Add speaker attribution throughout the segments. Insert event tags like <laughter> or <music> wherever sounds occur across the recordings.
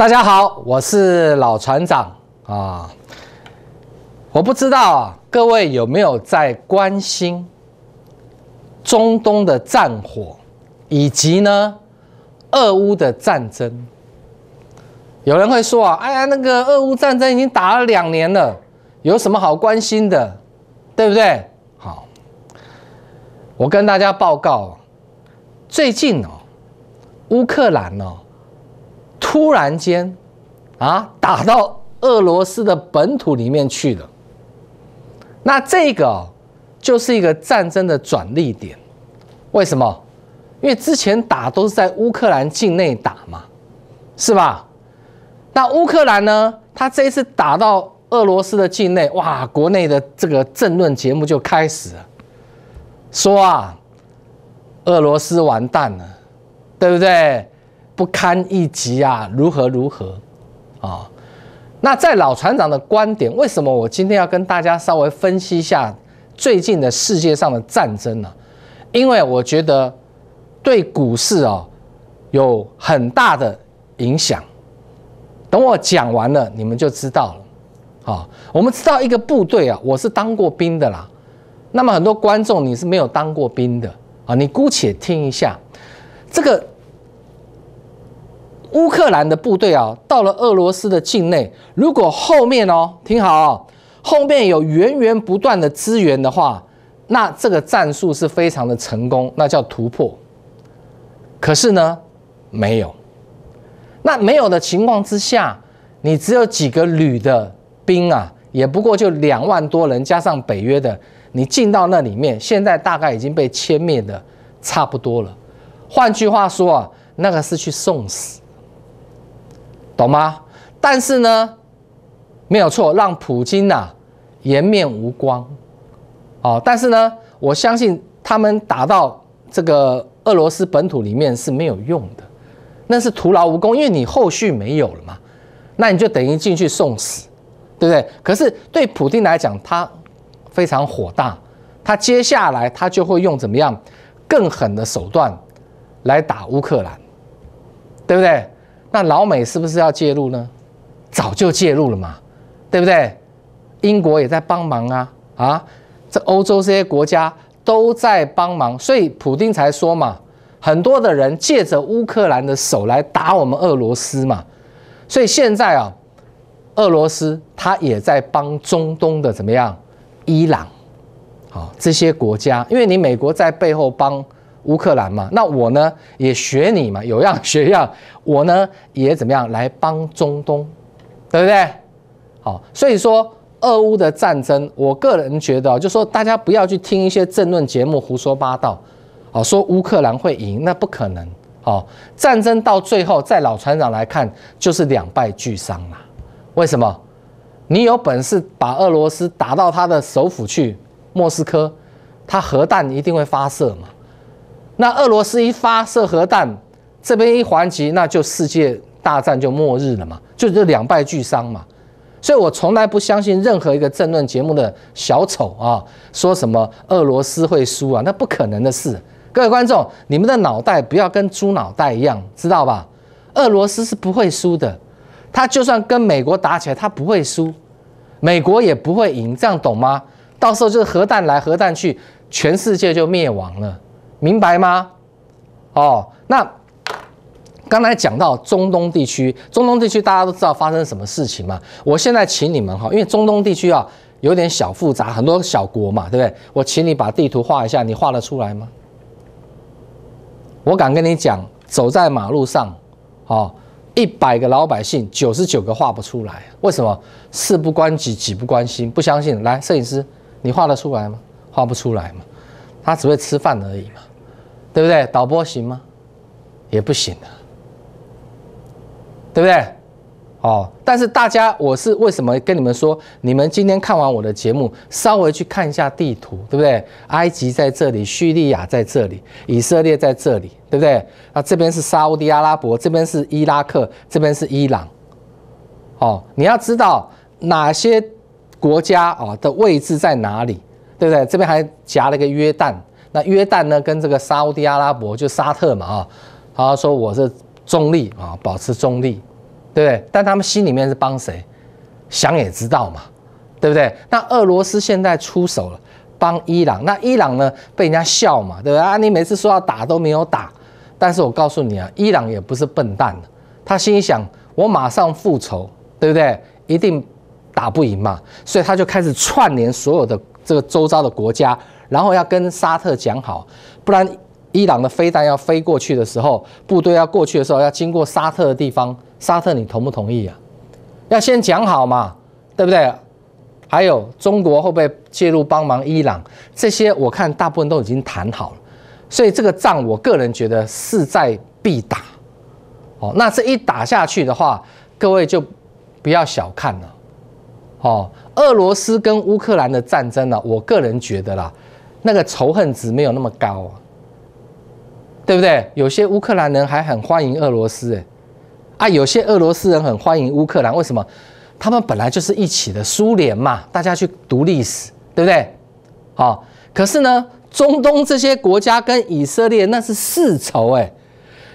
Speaker 1: 大家好，我是老船长啊！我不知道各位有没有在关心中东的战火，以及呢，俄乌的战争？有人会说啊，哎呀，那个俄乌战争已经打了两年了，有什么好关心的？对不对？好，我跟大家报告，最近哦，乌克兰哦。突然间，啊，打到俄罗斯的本土里面去了。那这个就是一个战争的转捩点。为什么？因为之前打都是在乌克兰境内打嘛，是吧？那乌克兰呢，他这一次打到俄罗斯的境内，哇，国内的这个政论节目就开始说啊，俄罗斯完蛋了，对不对？不堪一击啊！如何如何啊？那在老船长的观点，为什么我今天要跟大家稍微分析一下最近的世界上的战争呢？因为我觉得对股市啊有很大的影响。等我讲完了，你们就知道了。好，我们知道一个部队啊，我是当过兵的啦。那么很多观众你是没有当过兵的啊，你姑且听一下这个。乌克兰的部队啊，到了俄罗斯的境内，如果后面哦，听好哦，后面有源源不断的支援的话，那这个战术是非常的成功，那叫突破。可是呢，没有。那没有的情况之下，你只有几个旅的兵啊，也不过就两万多人，加上北约的，你进到那里面，现在大概已经被歼灭的差不多了。换句话说啊，那个是去送死。懂吗？但是呢，没有错，让普京呐颜面无光，哦，但是呢，我相信他们打到这个俄罗斯本土里面是没有用的，那是徒劳无功，因为你后续没有了嘛，那你就等于进去送死，对不对？可是对普京来讲，他非常火大，他接下来他就会用怎么样更狠的手段来打乌克兰，对不对？那老美是不是要介入呢？早就介入了嘛，对不对？英国也在帮忙啊啊！这欧洲这些国家都在帮忙，所以普京才说嘛，很多的人借着乌克兰的手来打我们俄罗斯嘛。所以现在啊，俄罗斯他也在帮中东的怎么样？伊朗，好这些国家，因为你美国在背后帮。乌克兰嘛，那我呢也学你嘛，有样学样，我呢也怎么样来帮中东，对不对？好，所以说，俄乌的战争，我个人觉得，就说大家不要去听一些政论节目胡说八道，好说乌克兰会赢，那不可能。好，战争到最后，在老船长来看，就是两败俱伤了。为什么？你有本事把俄罗斯打到他的首府去，莫斯科，他核弹一定会发射嘛。那俄罗斯一发射核弹，这边一还击，那就世界大战就末日了嘛，就这两败俱伤嘛。所以我从来不相信任何一个政论节目的小丑啊，说什么俄罗斯会输啊，那不可能的事。各位观众，你们的脑袋不要跟猪脑袋一样，知道吧？俄罗斯是不会输的，他就算跟美国打起来，他不会输，美国也不会赢，这样懂吗？到时候就是核弹来核弹去，全世界就灭亡了。明白吗？哦，那刚才讲到中东地区，中东地区大家都知道发生什么事情吗？我现在请你们哈，因为中东地区啊有点小复杂，很多小国嘛，对不对？我请你把地图画一下，你画得出来吗？我敢跟你讲，走在马路上，哦，一百个老百姓，九十九个画不出来，为什么？事不关己，己不关心。不相信？来，摄影师，你画得出来吗？画不出来嘛，他只会吃饭而已嘛。对不对？导播行吗？也不行的，对不对？哦，但是大家，我是为什么跟你们说？你们今天看完我的节目，稍微去看一下地图，对不对？埃及在这里，叙利亚在这里，以色列在这里，对不对？那这边是沙地阿拉伯，这边是伊拉克，这边是伊朗。哦，你要知道哪些国家啊的位置在哪里，对不对？这边还夹了个约旦。那约旦呢？跟这个沙地阿拉伯，就沙特嘛啊，他说我是中立啊，保持中立，对不对？但他们心里面是帮谁？想也知道嘛，对不对？那俄罗斯现在出手了，帮伊朗。那伊朗呢，被人家笑嘛，对对？啊，你每次说要打都没有打。但是我告诉你啊，伊朗也不是笨蛋，他心里想，我马上复仇，对不对？一定打不赢嘛，所以他就开始串联所有的这个周遭的国家。然后要跟沙特讲好，不然伊朗的飞弹要飞过去的时候，部队要过去的时候，要经过沙特的地方，沙特你同不同意啊？要先讲好嘛，对不对？还有中国会不会介入帮忙伊朗？这些我看大部分都已经谈好了，所以这个仗我个人觉得势在必打。哦，那这一打下去的话，各位就不要小看了哦，俄罗斯跟乌克兰的战争呢，我个人觉得啦。那个仇恨值没有那么高啊，对不对？有些乌克兰人还很欢迎俄罗斯，哎，啊，有些俄罗斯人很欢迎乌克兰。为什么？他们本来就是一起的苏联嘛，大家去读历史，对不对？啊，可是呢，中东这些国家跟以色列那是世仇，哎，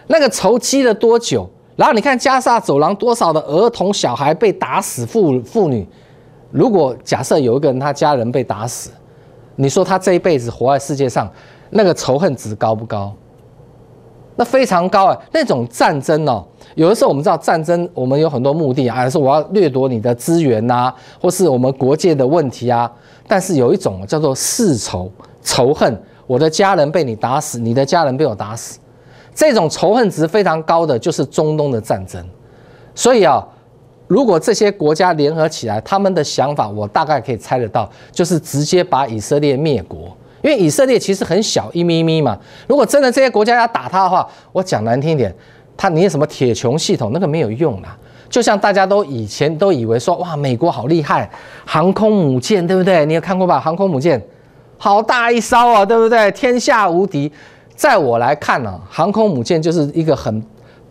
Speaker 1: 那个仇积了多久？然后你看加沙走廊多少的儿童小孩被打死，妇妇女，如果假设有一个人他家人被打死。你说他这一辈子活在世界上，那个仇恨值高不高？那非常高啊！那种战争哦，有的时候我们知道战争，我们有很多目的啊，是我要掠夺你的资源呐，或是我们国界的问题啊。但是有一种叫做世仇仇恨，我的家人被你打死，你的家人被我打死，这种仇恨值非常高的就是中东的战争。所以啊。如果这些国家联合起来，他们的想法我大概可以猜得到，就是直接把以色列灭国。因为以色列其实很小，一咪咪嘛。如果真的这些国家要打他的话，我讲难听一点，他连什么铁穹系统那个没有用啦。就像大家都以前都以为说，哇，美国好厉害，航空母舰对不对？你有看过吧？航空母舰好大一艘啊，对不对？天下无敌。在我来看呢，航空母舰就是一个很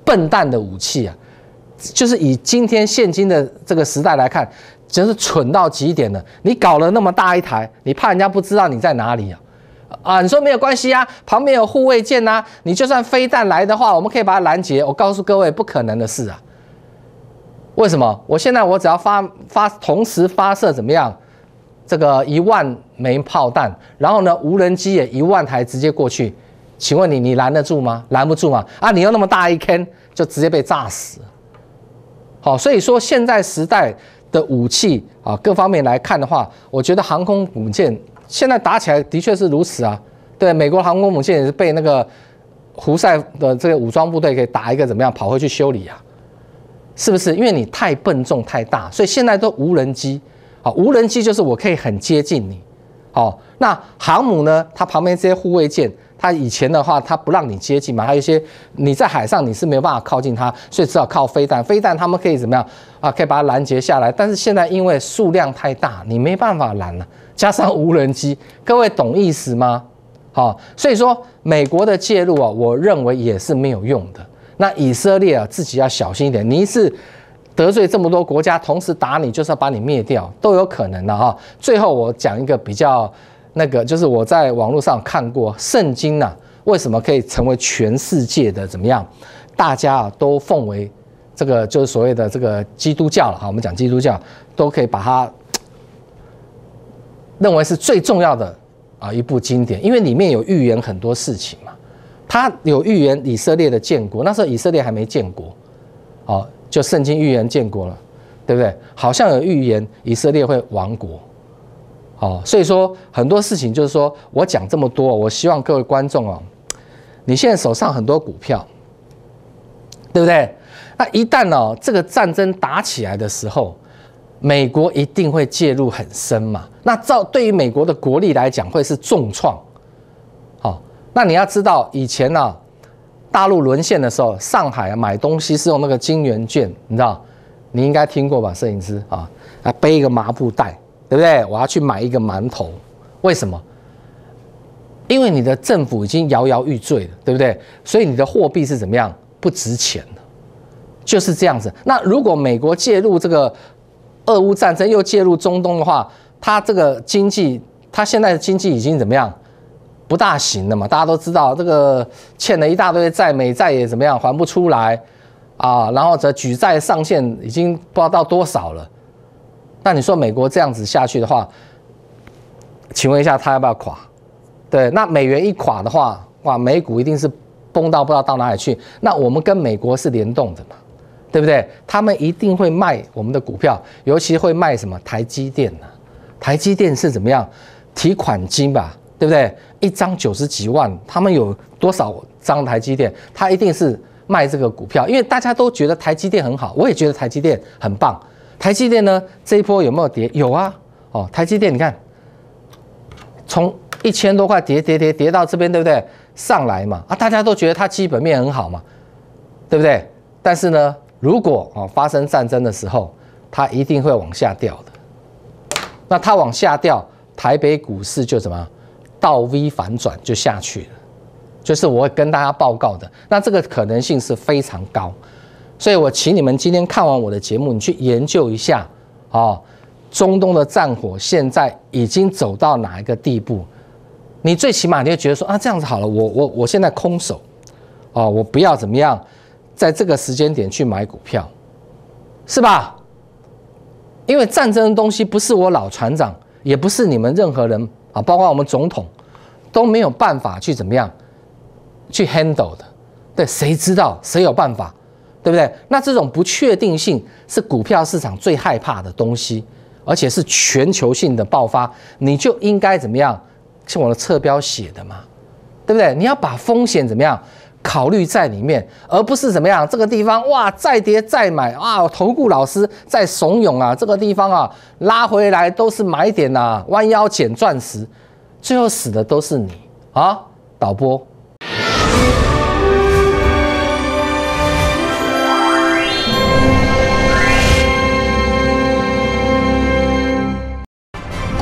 Speaker 1: 笨蛋的武器啊。就是以今天现今的这个时代来看，真是蠢到极点了。你搞了那么大一台，你怕人家不知道你在哪里啊？啊，你说没有关系啊，旁边有护卫舰呐，你就算飞弹来的话，我们可以把它拦截。我告诉各位，不可能的事啊！为什么？我现在我只要发发同时发射怎么样？这个一万枚炮弹，然后呢，无人机也一万台直接过去。请问你，你拦得住吗？拦不住吗？啊，你又那么大一坑，就直接被炸死。好，所以说现在时代的武器啊，各方面来看的话，我觉得航空母舰现在打起来的确是如此啊。对，美国航空母舰也是被那个胡塞的这个武装部队给打一个怎么样，跑回去修理啊？是不是？因为你太笨重太大，所以现在都无人机。好，无人机就是我可以很接近你。好，那航母呢？它旁边这些护卫舰。他以前的话，他不让你接近嘛，还有一些你在海上你是没有办法靠近他，所以只好靠飞弹。飞弹他们可以怎么样啊？可以把它拦截下来。但是现在因为数量太大，你没办法拦了。加上无人机，各位懂意思吗？好，所以说美国的介入啊，我认为也是没有用的。那以色列啊，自己要小心一点。你一次得罪这么多国家，同时打你，就是要把你灭掉，都有可能的啊。最后我讲一个比较。那个就是我在网络上看过《圣经》呐，为什么可以成为全世界的怎么样？大家啊都奉为这个就是所谓的这个基督教了哈。我们讲基督教都可以把它认为是最重要的啊一部经典，因为里面有预言很多事情嘛。他有预言以色列的建国，那时候以色列还没建国，哦，就《圣经》预言建国了，对不对？好像有预言以色列会亡国。哦，所以说很多事情就是说我讲这么多，我希望各位观众哦，你现在手上很多股票，对不对？那一旦哦这个战争打起来的时候，美国一定会介入很深嘛。那照对于美国的国力来讲，会是重创。好，那你要知道以前呢，大陆沦陷的时候，上海买东西是用那个金圆券，你知道？你应该听过吧？摄影师啊，啊背一个麻布袋。对不对？我要去买一个馒头，为什么？因为你的政府已经摇摇欲坠了，对不对？所以你的货币是怎么样？不值钱了，就是这样子。那如果美国介入这个俄乌战争，又介入中东的话，它这个经济，它现在的经济已经怎么样？不大行了嘛？大家都知道，这个欠了一大堆债，美债也怎么样还不出来啊？然后这举债上限已经不知道到多少了。那你说美国这样子下去的话，请问一下，它要不要垮？对，那美元一垮的话，哇，美股一定是崩到不知道到哪里去。那我们跟美国是联动的嘛，对不对？他们一定会卖我们的股票，尤其会卖什么台积电呢？台积电是怎么样？提款金吧，对不对？一张九十几万，他们有多少张台积电？他一定是卖这个股票，因为大家都觉得台积电很好，我也觉得台积电很棒。台积电呢？这一波有没有跌？有啊，哦，台积电，你看，从一千多块跌跌跌跌到这边，对不对？上来嘛，啊，大家都觉得它基本面很好嘛，对不对？但是呢，如果啊发生战争的时候，它一定会往下掉的。那它往下掉，台北股市就怎么倒 V 反转就下去了，就是我跟大家报告的。那这个可能性是非常高。所以，我请你们今天看完我的节目，你去研究一下啊，中东的战火现在已经走到哪一个地步？你最起码你会觉得说啊，这样子好了，我我我现在空手啊，我不要怎么样，在这个时间点去买股票，是吧？因为战争的东西不是我老船长，也不是你们任何人啊，包括我们总统都没有办法去怎么样去 handle 的。对，谁知道谁有办法？对不对？那这种不确定性是股票市场最害怕的东西，而且是全球性的爆发，你就应该怎么样？像我的侧标写的嘛，对不对？你要把风险怎么样考虑在里面，而不是怎么样这个地方哇再跌再买啊，投顾老师在怂恿啊，这个地方啊拉回来都是买点呐，弯腰捡钻石，最后死的都是你啊，导播。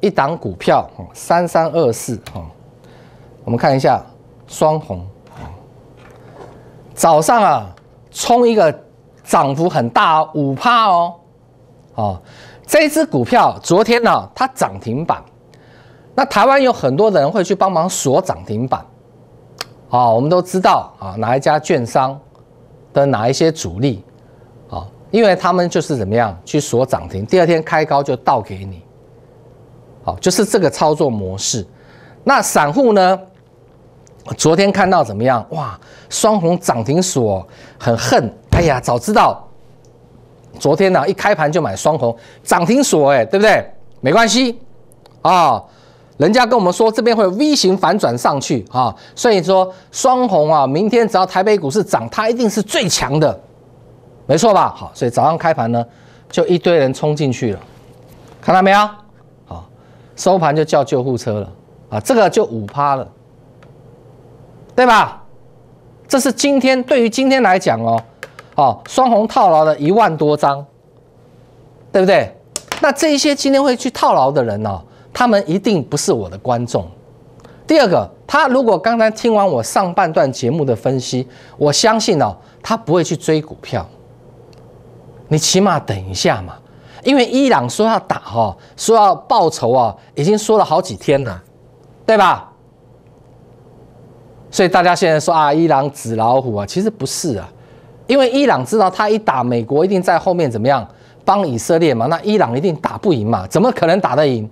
Speaker 1: 一档股票三三二四哦，我们看一下双红早上啊冲一个涨幅很大五趴哦，哦，这一只股票昨天呢它涨停板，那台湾有很多人会去帮忙锁涨停板啊，我们都知道啊哪一家券商的哪一些主力啊，因为他们就是怎么样去锁涨停，第二天开高就倒给你。就是这个操作模式，那散户呢？昨天看到怎么样？哇，双红涨停锁，很恨。哎呀，早知道，昨天呢一开盘就买双红涨停锁，哎，对不对？没关系，啊，人家跟我们说这边会 V 型反转上去啊，所以说双红啊，明天只要台北股市涨，它一定是最强的，没错吧？好，所以早上开盘呢，就一堆人冲进去了，看到没有？收盘就叫救护车了啊，这个就五趴了，对吧？这是今天对于今天来讲哦，哦，双红套牢了一万多张，对不对？那这一些今天会去套牢的人呢，他们一定不是我的观众。第二个，他如果刚才听完我上半段节目的分析，我相信哦，他不会去追股票。你起码等一下嘛。因为伊朗说要打哈，说要报仇啊，已经说了好几天了，对吧？所以大家现在说啊，伊朗纸老虎啊，其实不是啊。因为伊朗知道，他一打美国一定在后面怎么样帮以色列嘛，那伊朗一定打不赢嘛，怎么可能打得赢？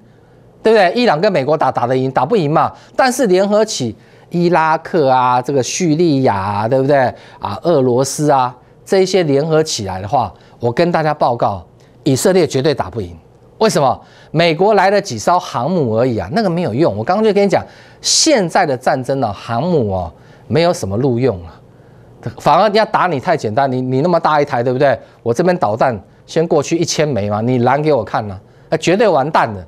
Speaker 1: 对不对？伊朗跟美国打，打得赢打不赢嘛？但是联合起伊拉克啊，这个叙利亚，对不对啊？俄罗斯啊，这些联合起来的话，我跟大家报告。以色列绝对打不赢，为什么？美国来了几艘航母而已啊，那个没有用。我刚刚就跟你讲，现在的战争呢，航母哦，没有什么路用了，反而要打你太简单，你你那么大一台，对不对？我这边导弹先过去一千枚嘛，你拦给我看呢，那绝对完蛋的。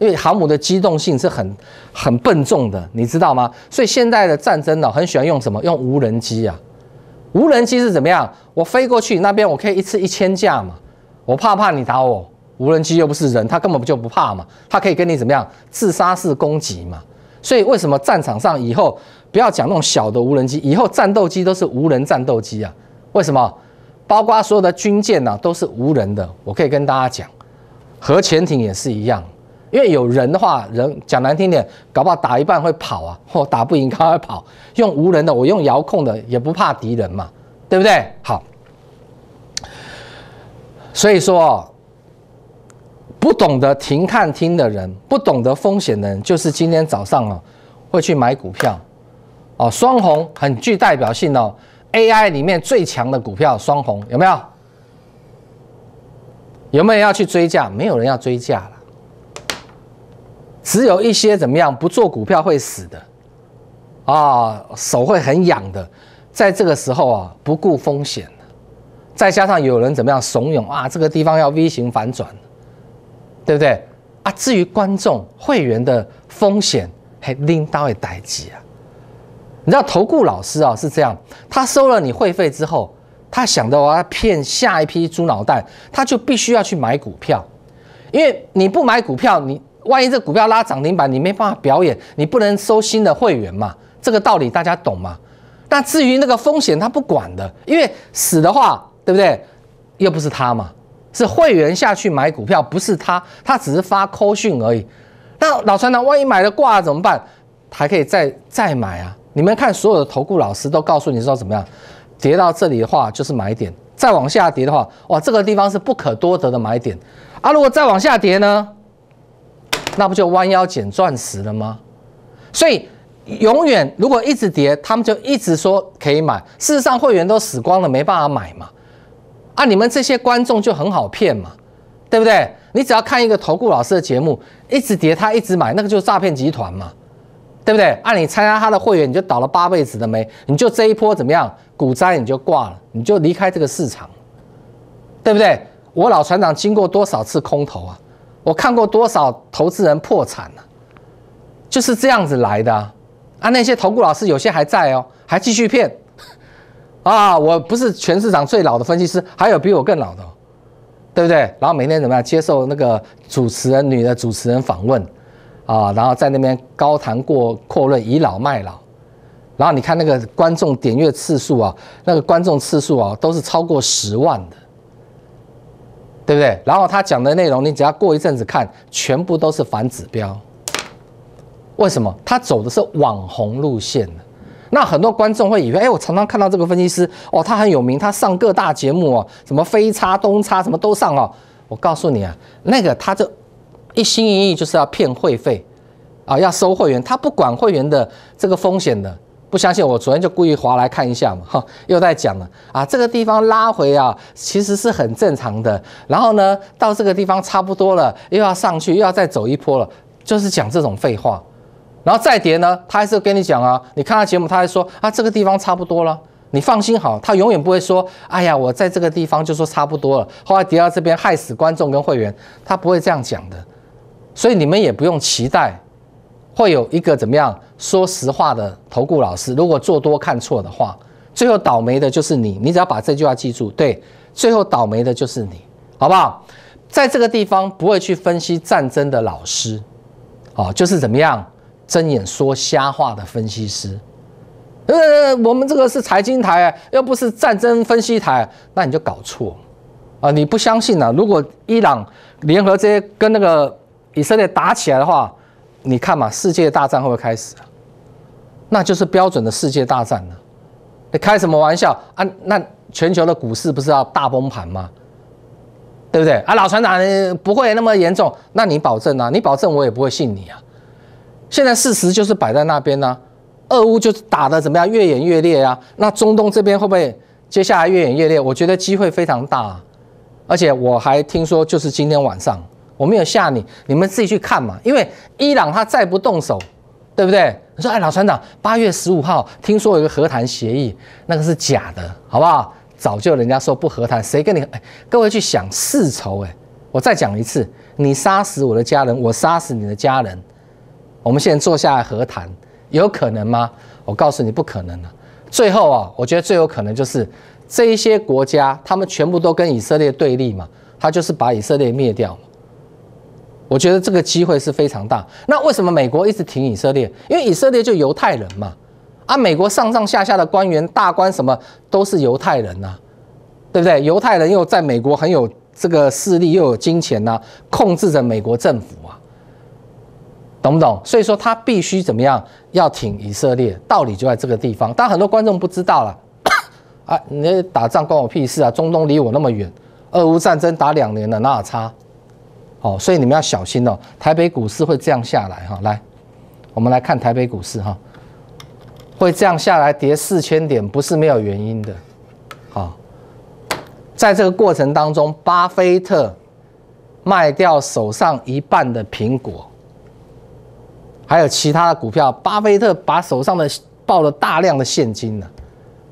Speaker 1: 因为航母的机动性是很很笨重的，你知道吗？所以现在的战争呢，很喜欢用什么？用无人机啊。无人机是怎么样？我飞过去那边，我可以一次一千架嘛。我怕怕你打我，无人机又不是人，他根本就不怕嘛，他可以跟你怎么样自杀式攻击嘛？所以为什么战场上以后不要讲那种小的无人机，以后战斗机都是无人战斗机啊？为什么？包括所有的军舰啊、都是无人的。我可以跟大家讲，核潜艇也是一样，因为有人的话，人讲难听点，搞不好打一半会跑啊，或打不赢赶会跑。用无人的，我用遥控的，也不怕敌人嘛，对不对？好。所以说不懂得停看、听的人，不懂得风险的人，就是今天早上啊，会去买股票，哦，双红很具代表性哦，AI 里面最强的股票双红有没有？有没有人要去追价？没有人要追价了，只有一些怎么样不做股票会死的，啊，手会很痒的，在这个时候啊，不顾风险。再加上有人怎么样怂恿啊？这个地方要 V 型反转，对不对啊？至于观众会员的风险，嘿拎刀也带鸡啊！你知道投顾老师啊是这样，他收了你会费之后，他想的我要骗下一批猪脑袋，他就必须要去买股票，因为你不买股票，你万一这股票拉涨停板，你没办法表演，你不能收新的会员嘛？这个道理大家懂吗？那至于那个风险，他不管的，因为死的话。对不对？又不是他嘛，是会员下去买股票，不是他，他只是发扣讯而已。那老船长，万一买了挂怎么办？还可以再再买啊！你们看，所有的投顾老师都告诉你说怎么样，跌到这里的话就是买点，再往下跌的话，哇，这个地方是不可多得的买点啊！如果再往下跌呢，那不就弯腰捡钻石了吗？所以，永远如果一直跌，他们就一直说可以买。事实上，会员都死光了，没办法买嘛。啊！你们这些观众就很好骗嘛，对不对？你只要看一个投顾老师的节目，一直跌他一直买，那个就是诈骗集团嘛，对不对？啊，你参加他的会员，你就倒了八辈子的霉，你就这一波怎么样？股灾你就挂了，你就离开这个市场，对不对？我老船长经过多少次空头啊？我看过多少投资人破产了？就是这样子来的啊！那些投顾老师有些还在哦，还继续骗。啊，我不是全市场最老的分析师，还有比我更老的，对不对？然后每天怎么样接受那个主持人女的主持人访问，啊，然后在那边高谈阔论，倚老卖老，然后你看那个观众点阅次数啊，那个观众次数啊，都是超过十万的，对不对？然后他讲的内容，你只要过一阵子看，全部都是反指标，为什么？他走的是网红路线呢？那很多观众会以为，哎，我常常看到这个分析师，哦，他很有名，他上各大节目哦，什么飞差、东差什么都上哦。我告诉你啊，那个他就一心一意就是要骗会费，啊，要收会员，他不管会员的这个风险的。不相信我昨天就故意划来看一下嘛，哈，又在讲了啊，这个地方拉回啊，其实是很正常的。然后呢，到这个地方差不多了，又要上去，又要再走一波了，就是讲这种废话。然后再跌呢，他还是跟你讲啊。你看他节目，他还说啊，这个地方差不多了，你放心好，他永远不会说，哎呀，我在这个地方就说差不多了。后来跌到这边，害死观众跟会员，他不会这样讲的。所以你们也不用期待会有一个怎么样说实话的投顾老师。如果做多看错的话，最后倒霉的就是你。你只要把这句话记住，对，最后倒霉的就是你，好不好？在这个地方不会去分析战争的老师，哦，就是怎么样？睁眼说瞎话的分析师，呃，我们这个是财经台，又不是战争分析台，那你就搞错，啊，你不相信呢？如果伊朗联合这些跟那个以色列打起来的话，你看嘛，世界大战会不会开始啊？那就是标准的世界大战了，你开什么玩笑啊？那全球的股市不是要大崩盘吗？对不对啊？老船长不会那么严重，那你保证啊？你保证我也不会信你啊。现在事实就是摆在那边呢，俄乌就打得怎么样，越演越烈啊。那中东这边会不会接下来越演越烈？我觉得机会非常大，而且我还听说，就是今天晚上我没有吓你，你们自己去看嘛。因为伊朗他再不动手，对不对？你说，哎，老船长，八月十五号听说有个和谈协议，那个是假的，好不好？早就人家说不和谈，谁跟你？哎，各位去想世仇，哎，我再讲一次，你杀死我的家人，我杀死你的家人。我们现在坐下来和谈，有可能吗？我告诉你，不可能了。最后啊，我觉得最有可能就是这一些国家，他们全部都跟以色列对立嘛，他就是把以色列灭掉我觉得这个机会是非常大。那为什么美国一直挺以色列？因为以色列就犹太人嘛，啊，美国上上下下的官员、大官什么都是犹太人呐，对不对？犹太人又在美国很有这个势力，又有金钱呐，控制着美国政府。懂不懂？所以说他必须怎么样？要挺以色列，道理就在这个地方。但很多观众不知道了 <coughs> 啊！你打仗关我屁事啊！中东离我那么远，俄乌战争打两年了，哪差？哦，所以你们要小心哦。台北股市会这样下来哈。来，我们来看台北股市哈，会这样下来跌四千点，不是没有原因的。好，在这个过程当中，巴菲特卖掉手上一半的苹果。还有其他的股票，巴菲特把手上的抱了大量的现金呢，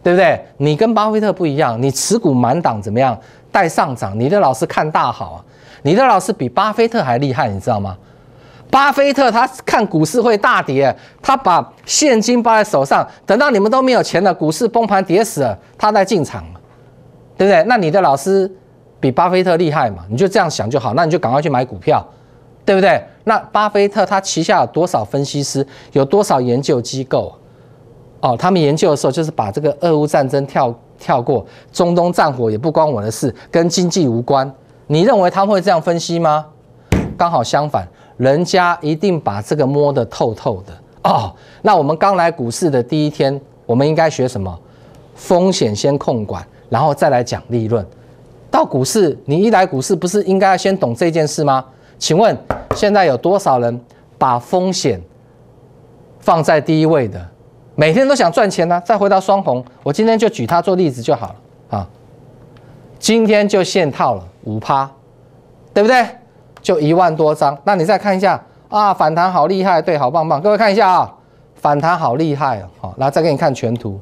Speaker 1: 对不对？你跟巴菲特不一样，你持股满档怎么样？带上涨，你的老师看大好啊，你的老师比巴菲特还厉害，你知道吗？巴菲特他看股市会大跌，他把现金抱在手上，等到你们都没有钱了，股市崩盘跌死了，他再进场，对不对？那你的老师比巴菲特厉害嘛？你就这样想就好，那你就赶快去买股票。对不对？那巴菲特他旗下有多少分析师，有多少研究机构？哦，他们研究的时候就是把这个俄乌战争跳跳过，中东战火也不关我的事，跟经济无关。你认为他会这样分析吗？刚好相反，人家一定把这个摸得透透的哦。那我们刚来股市的第一天，我们应该学什么？风险先控管，然后再来讲利润。到股市，你一来股市，不是应该要先懂这件事吗？请问现在有多少人把风险放在第一位的？每天都想赚钱呢？再回到双红，我今天就举它做例子就好了啊。今天就现套了五趴，对不对？就一万多张。那你再看一下啊，反弹好厉害，对，好棒棒。各位看一下啊，反弹好厉害哦。好，来再给你看全图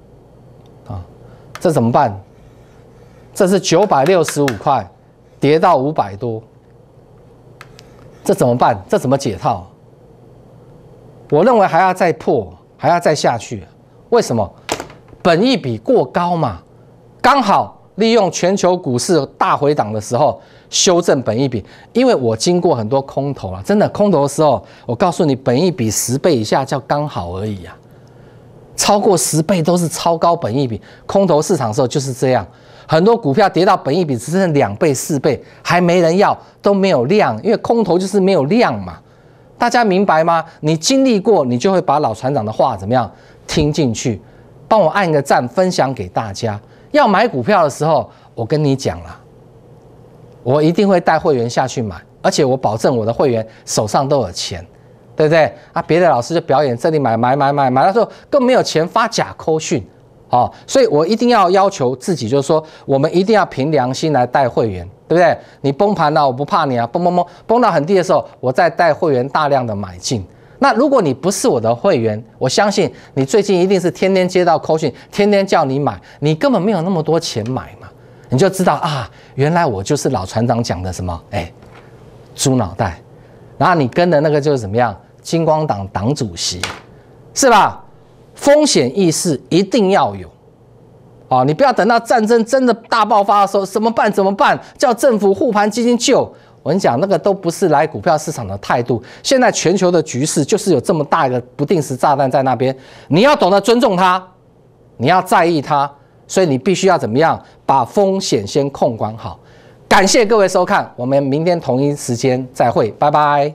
Speaker 1: 啊，这怎么办？这是九百六十五块，跌到五百多。这怎么办？这怎么解套？我认为还要再破，还要再下去。为什么？本一比过高嘛，刚好利用全球股市大回档的时候修正本一比。因为我经过很多空头啊，真的空头的时候，我告诉你，本一比十倍以下叫刚好而已啊，超过十倍都是超高本一比。空头市场的时候就是这样。很多股票跌到本益比只剩两倍、四倍，还没人要，都没有量，因为空头就是没有量嘛。大家明白吗？你经历过，你就会把老船长的话怎么样听进去。帮我按个赞，分享给大家。要买股票的时候，我跟你讲了，我一定会带会员下去买，而且我保证我的会员手上都有钱，对不对？啊，别的老师就表演这里买买买买买，他说更没有钱发假扣讯。哦，所以我一定要要求自己，就是说，我们一定要凭良心来带会员，对不对？你崩盘了，我不怕你啊，崩崩崩，崩到很低的时候，我再带会员大量的买进。那如果你不是我的会员，我相信你最近一定是天天接到扣信，天天叫你买，你根本没有那么多钱买嘛，你就知道啊，原来我就是老船长讲的什么，哎，猪脑袋，然后你跟的那个就是怎么样，金光党党主席，是吧？风险意识一定要有，啊，你不要等到战争真的大爆发的时候，怎么办？怎么办？叫政府护盘、基金救？我跟你讲，那个都不是来股票市场的态度。现在全球的局势就是有这么大一个不定时炸弹在那边，你要懂得尊重它，你要在意它，所以你必须要怎么样把风险先控管好。感谢各位收看，我们明天同一时间再会，拜拜。